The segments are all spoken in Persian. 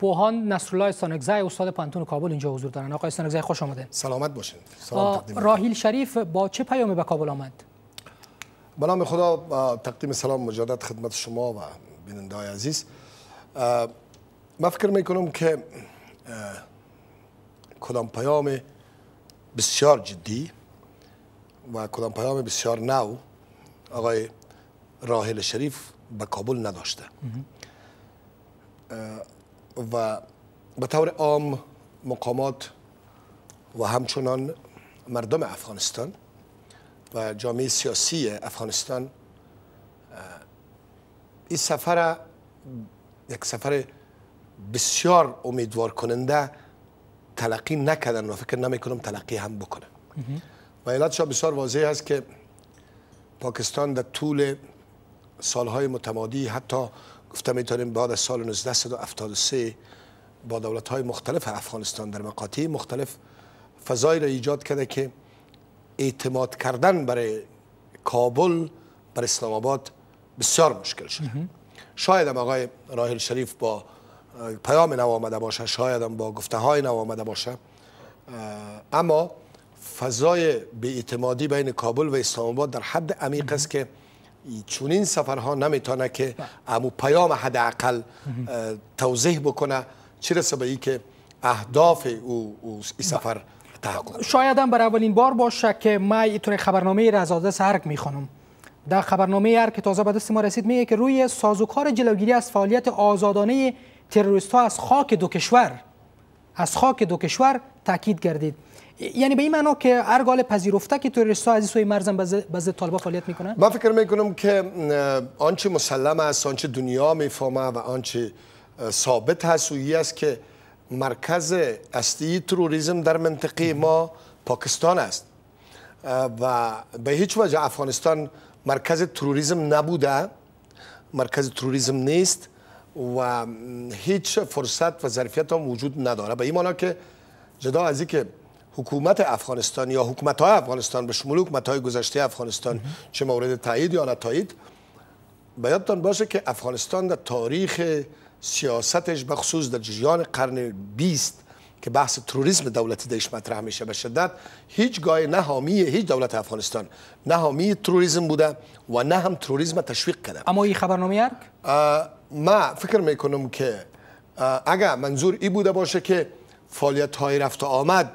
پوهان نصرالله سانگزای استاد پانتون کابل اینجا حضور دارن آقای سانگزای خوش آمده سلامت باشین راهیل شریف با چه پیامی به کابل آمد به خدا تقدیم سلام مجدد خدمت شما و بیننده های عزیز من فکر میکنم که کدام پیام بسیار جدی و کدام پیام بسیار نو آقای راهیل شریف به کابل نداشته و به طور عام مقامات و همچنان مردم افغانستان و جامعه سیاسی افغانستان این سفر یک سفر بسیار امیدوار کننده تلقی نکردن و فکر نمیکنم کنم تلقی هم بکنه و علتش بسیار واضح است که پاکستان در طول سالهای متمادی حتی گفتم میتونیم بعد از سال 1973 با دولت های مختلف افغانستان در مقاطع مختلف فضایی را ایجاد کرده که اعتماد کردن برای کابل برای اسلام آباد بسیار مشکل شده شاید هم آقای راهل شریف با پیام نو آمده باشه شاید هم با گفته های نو آمده باشه اما فضای اعتمادی بین کابل و اسلام آباد در حد عمیق است که چون این سفرها نمیتونه که بله. امو پیام حداقل توضیح بکنه چه رسه به که اهداف او, او ای سفر تحقق بله. شاید هم بر اولین بار باشه که من ایتون خبرنامه را از میخونم هرک در خبرنامه هر که تازه به دست ما رسید میگه که روی سازوکار جلوگیری از فعالیت آزادانه تروریست ها از خاک دو کشور از خاک دو کشور تاکید گردید یعنی به این معنا که گال پذیرفته که توریست ها از سوی مرزم بعض طالبا فعالیت میکنن من فکر میکنم که آنچه مسلم است آنچه دنیا میفهمه و آنچه ثابت هست و است که مرکز اصلی تروریزم در منطقه ما پاکستان است و به هیچ وجه افغانستان مرکز تروریزم نبوده مرکز تروریزم نیست و هیچ فرصت و ظرفیت هم وجود نداره به این معنی که جدا از اینکه حکومت افغانستان یا حکومت های افغانستان به شمول حکومت های گذشته افغانستان چه مورد تایید یا نتایید یادتان باشه که افغانستان در تاریخ سیاستش به خصوص در جریان قرن 20 که بحث تروریسم دولتی دهش مطرح میشه به شدت هیچگاه نه حامی هیچ دولت افغانستان نه حامی تروریسم بوده و نه هم تروریسم تشویق کرده اما این خبرنامه یک ما فکر میکنم که اگر منظور ای بوده باشه که فعالیت های رفت و آمد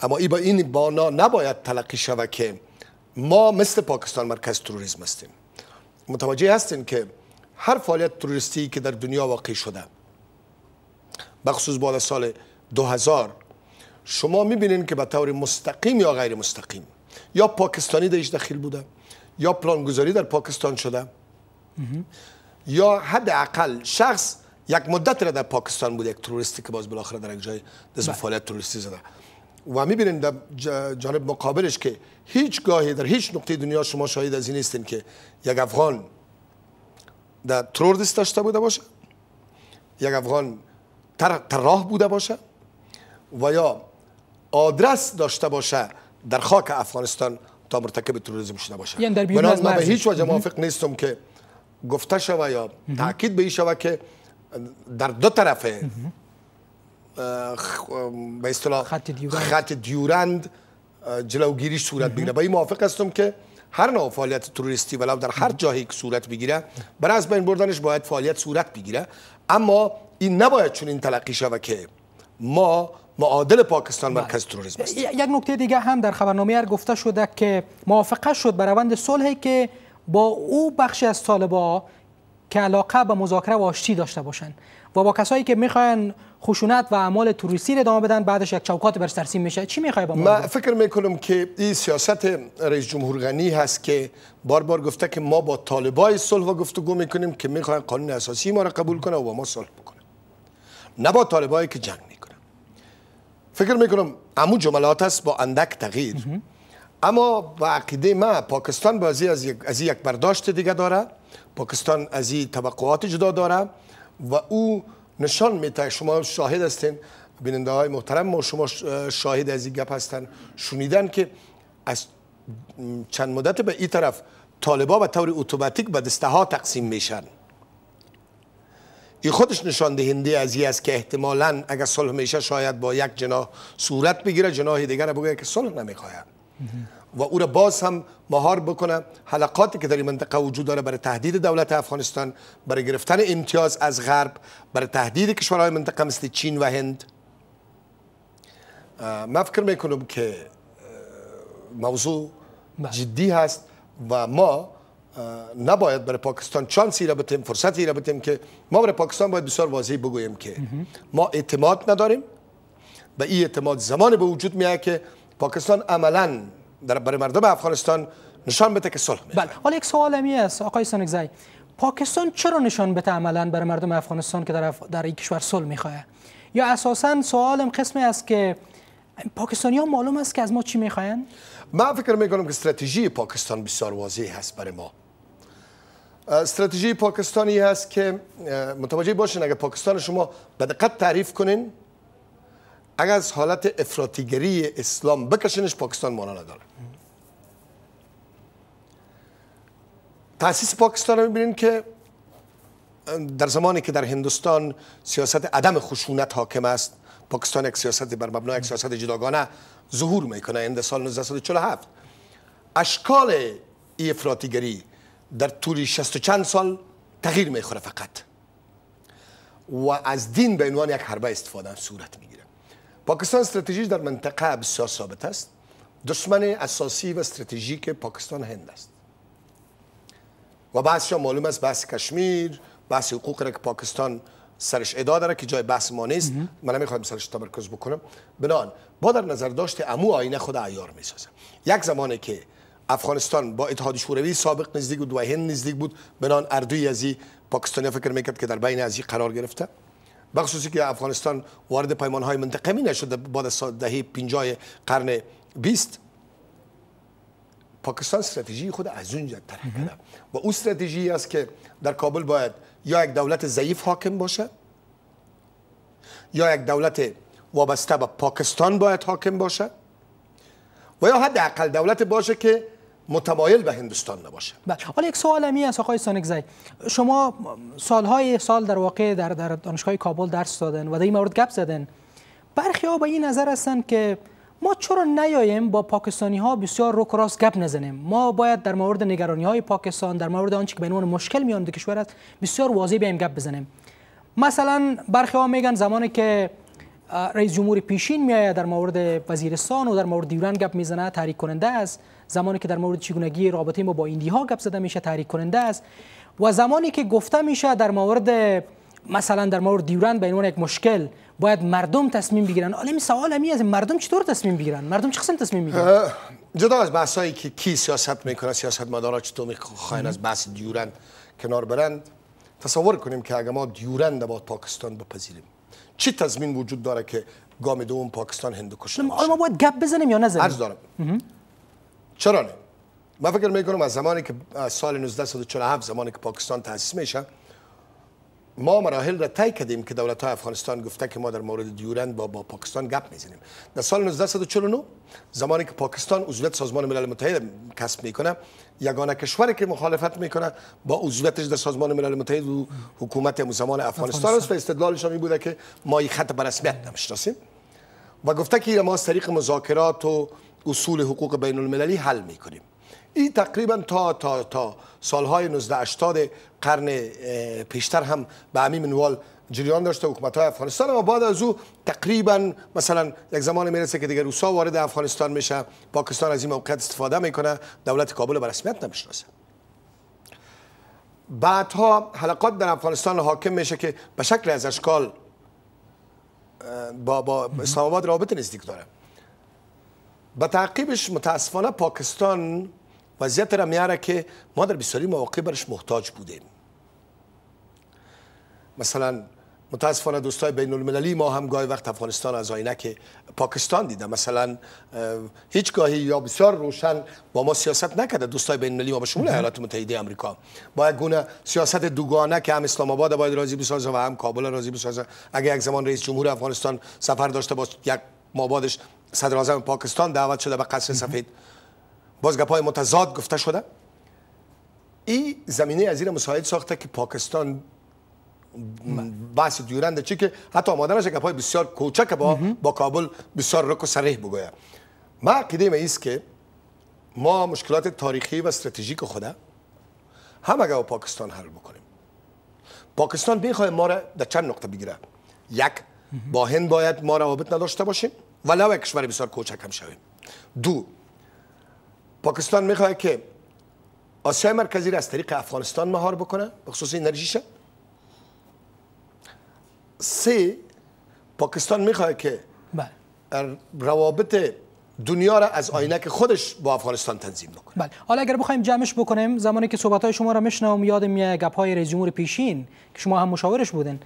اما ای با این بانا نباید تلقی شود که ما مثل پاکستان مرکز تروریسم هستیم متوجه هستین که هر فعالیت تروریستی که در دنیا واقع شده بخصوص بعد سال 2000 شما میبینین که به طور مستقیم یا غیر مستقیم یا پاکستانی درش دخیل بوده یا پلانگذاری در پاکستان شده یا حداقل شخص یک مدت را در پاکستان بود یک توریستی که باز بالاخره در یک جای دست بله. فعالیت تروریستی زده و میبینیم در جانب مقابلش که هیچ گاهی در هیچ نقطه دنیا شما شاهد از این نیستین که یک افغان در ترور دست داشته بوده باشه یک افغان راه بوده باشه و یا آدرس داشته باشه در خاک افغانستان تا مرتکب تروریسم شده باشه یعنی در به هیچ وجه موافق نیستم که گفته شوه یا تاکید به این شوه که در دو طرفه به اصطلاح خط دیورند, جلوگیری صورت بگیره با این موافق هستم که هر نوع فعالیت توریستی ولو در هر جایی که صورت بگیره برای از بین بردنش باید فعالیت صورت بگیره اما این نباید چون این تلقی شوه که ما معادل پاکستان بله. مرکز تروریسم است یک نکته دیگه هم در خبرنامه گفته شده که موافقه شد بر روند صلحی که با او بخشی از طالبان که علاقه به مذاکره و آشتی داشته باشند و با کسایی که میخوان خشونت و اعمال توریستی رو بدن بعدش یک چوکات برش ترسیم میشه چی میخوای با ما من فکر میکنم که این سیاست رئیس جمهور غنی هست که بار بار گفته که ما با طالبای صلح و گفتگو میکنیم که میخوان قانون اساسی ما را قبول کنه و با ما صلح بکنه نه با طالبایی که جنگ میکنن فکر میکنم عمو جملات است با اندک تغییر اما با عقیده ما پاکستان بازی از یک, از یک برداشت دیگه داره پاکستان از این توقعات جدا داره و او نشان میده شما شاهد هستین بیننده های محترم ما شما شاهد از این گپ هستن شنیدن که از چند مدت به این طرف طالبا به طور اتوماتیک به دسته ها تقسیم میشن این خودش نشان دهنده از این است که احتمالا اگر صلح میشه شاید با یک جناح صورت بگیره جناح دیگر بگه که صلح نمیخواد. و او را باز هم مهار بکنه حلقاتی که در این منطقه وجود داره برای تهدید دولت افغانستان برای گرفتن امتیاز از غرب برای تهدید کشورهای منطقه مثل چین و هند من فکر میکنم که موضوع بله. جدی هست و ما نباید برای پاکستان چانسی را بتیم فرصتی را بتیم که ما برای پاکستان باید بسیار واضح بگویم که ما اعتماد نداریم و این اعتماد زمان به وجود میاد که پاکستان عملا در برای مردم افغانستان نشان بده که صلح بله حالا یک سوال می است آقای سانگزای پاکستان چرا نشان بده عملا برای مردم افغانستان که در, اف... در این کشور صلح میخواه یا اساسا سوالم قسمی است که پاکستانی ها معلوم است که از ما چی میخواین؟ من فکر میکنم که استراتژی پاکستان بسیار واضح هست برای ما استراتژی پاکستانی هست که متوجه باشین اگر پاکستان شما به دقت تعریف کنین اگر از حالت افراطیگری اسلام بکشنش پاکستان مانا نداره تاسیس پاکستان رو که در زمانی که در هندوستان سیاست عدم خشونت حاکم است پاکستان یک سیاست بر مبنای یک سیاست جداگانه ظهور میکنه هند سال 1947 اشکال ای افراتیگری در طول 60 چند سال تغییر میخوره فقط و از دین به عنوان یک حربه استفاده صورت میگیره پاکستان استراتژیش در منطقه بسیار ثابت است دشمن اساسی و استراتژیک پاکستان هند است و بحث معلوم است بحث کشمیر بحث حقوق را که پاکستان سرش ادا داره که جای بحث ما نیست من نمیخوام سرش تمرکز بکنم بنان با در نظر داشت امو آینه خود عیار میسازه یک زمانی که افغانستان با اتحاد شوروی سابق نزدیک بود و هند نزدیک بود بنان اردوی ازی پاکستانی فکر میکرد که در بین ازی قرار گرفته بخصوصی که افغانستان وارد پیمان های منطقمی نشده بعد از دهه پینجای قرن 20 پاکستان استراتژی خود از اونجا تره و او استراتژی است که در کابل باید یا یک دولت ضعیف حاکم باشه یا یک دولت وابسته به پاکستان باید حاکم باشه و یا حداقل دولت باشه که متمایل به هندوستان نباشه بله حالا یک سوال همی از آقای سانگزی شما سالهای سال در واقع در, در دانشگاه کابل درس دادن و در این مورد گپ زدن برخی ها به این نظر هستند که ما چرا نیاییم با پاکستانی ها بسیار رو گپ نزنیم ما باید در مورد نگرانی های پاکستان در مورد آنچه که به عنوان مشکل میان کشور است بسیار واضح بیایم گپ بزنیم مثلا برخی ها میگن زمانی که رئیس جمهور پیشین میآید در مورد وزیرستان و در مورد دیوران گپ میزنه تحریک کننده است زمانی که در مورد چگونگی رابطه ما با ها گپ زده میشه تحریک کننده است و زمانی که گفته میشه در مورد مثلا در مورد دیوران به عنوان یک مشکل باید مردم تصمیم بگیرن حالا این سوال همی از مردم چطور تصمیم بگیرن مردم چه تصمیم میگیرن جدا از بحثایی که کی سیاست میکنه سیاست مدارا چطور میخواین از بحث دیوران کنار برند تصور کنیم که اگر ما دیورند با پاکستان بپذیریم چی تضمین وجود داره که گام دوم پاکستان هندو کشته ما باید گپ بزنیم یا نزنیم عرض دارم چرا نه من فکر میکنم از زمانی که از سال 1947 زمانی که پاکستان تأسیس میشه ما مراحل را طی کردیم که دولت های افغانستان گفته که ما در مورد دیورند با, با پاکستان گپ میزنیم در سال 1949 زمانی که پاکستان عضویت سازمان ملل متحد کسب میکنه یگانه کشوری که مخالفت میکنه با عضویتش در سازمان ملل متحد و حکومت زمان افغانستان است و استدلالش می بوده که ما این خط به رسمیت نمیشناسیم و گفته که ما از طریق مذاکرات و اصول حقوق بین المللی حل میکنیم این تقریبا تا تا تا سالهای 1980 قرن پیشتر هم به همین منوال جریان داشته حکومت های افغانستان و بعد از او تقریبا مثلا یک زمان میرسه که دیگه روسا وارد افغانستان میشه پاکستان از این موقعیت استفاده میکنه دولت کابل به رسمیت نمیشناسه بعدها حلقات در افغانستان حاکم میشه که به شکل از اشکال با, با اسلام آباد رابطه نزدیک داره به تعقیبش متاسفانه پاکستان وضعیت را میاره که ما در بسیاری مواقع برش محتاج بودیم مثلا متاسفانه دوستای بین المللی ما هم گاهی وقت افغانستان از آینه که پاکستان دیده مثلا هیچ گاهی یا بسیار روشن با ما سیاست نکرده دوستای بین المللی ما به شمول ایالات متحده آمریکا با یک گونه سیاست دوگانه که هم اسلام آباد باید راضی بسازه و هم کابل راضی بسازه اگر یک زمان رئیس جمهور افغانستان سفر داشته باشه یک ما صدر پاکستان دعوت شده به قصر سفید باز گپای متضاد گفته شده این زمینه از این مساعد ساخته که پاکستان بحث دیورنده چی که حتی آماده نشه گپای بسیار کوچک با با کابل بسیار رک و سریح بگویه ما عقیده ما ایست که ما مشکلات تاریخی و استراتژیک خوده هم اگر پاکستان حل بکنیم پاکستان بخواه ما را در چند نقطه بگیره یک با هند باید ما روابط نداشته باشیم ولو یک کشور بسیار کوچک هم شویم دو پاکستان میخواد که آسیای مرکزی را از طریق افغانستان مهار بکنه بخصوص خصوص سه پاکستان میخواد که بله. روابط دنیا را از آینک خودش با افغانستان تنظیم بکنه بله حالا اگر بخوایم جمعش بکنیم زمانی که صحبت های شما را میشنوم یادم میاد گپ های رئیس جمهور پیشین که شما هم مشاورش بودن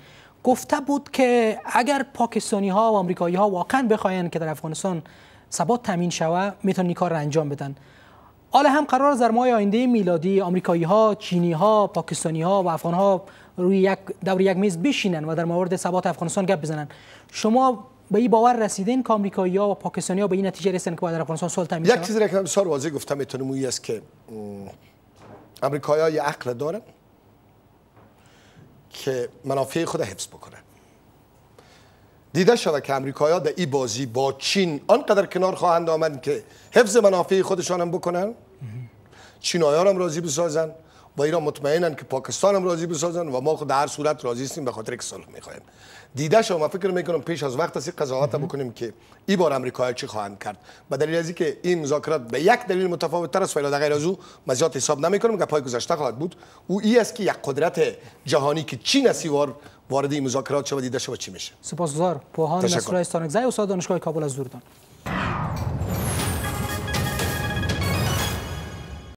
گفته بود که اگر پاکستانی ها و آمریکایی ها واقعا بخواین که در افغانستان ثبات تامین شوه میتونن کار را انجام بدن حالا هم قرار در ماه آینده میلادی آمریکایی ها، چینی ها، پاکستانی ها و افغان ها روی یک دور یک میز بشینن و در مورد ثبات افغانستان گپ بزنن شما به این باور رسیدین که آمریکایی ها و پاکستانی ها به این نتیجه رسیدن که باید در افغانستان صلح یک چیزی که سر واضح گفتم میتونم این است که آمریکایی ها یه عقل دارن که منافع خود حفظ بکنه. دیده شده که ها در این بازی با چین آنقدر کنار خواهند آمد که حفظ منافع خودشان هم بکنن چینایان هم راضی بسازن و ایران مطمئنن که پاکستان هم راضی بسازن و ما خود در صورت راضی هستیم به خاطر یک صلح میخوایم دیده شما فکر میکنم پیش از وقت است قضاوت بکنیم که ای بار امریکا چی خواهند کرد و دلیل از که این مذاکرات به یک دلیل متفاوت تر است ولی غیر از او ما زیاد حساب نمیکنم که پای گذشته خواهد بود او ای است که یک قدرت جهانی که چین وار وارد این مذاکرات شود دیده شود چی میشه سپاسگزار پوهان نصرای استانگزای استاد دانشگاه کابل از دوردان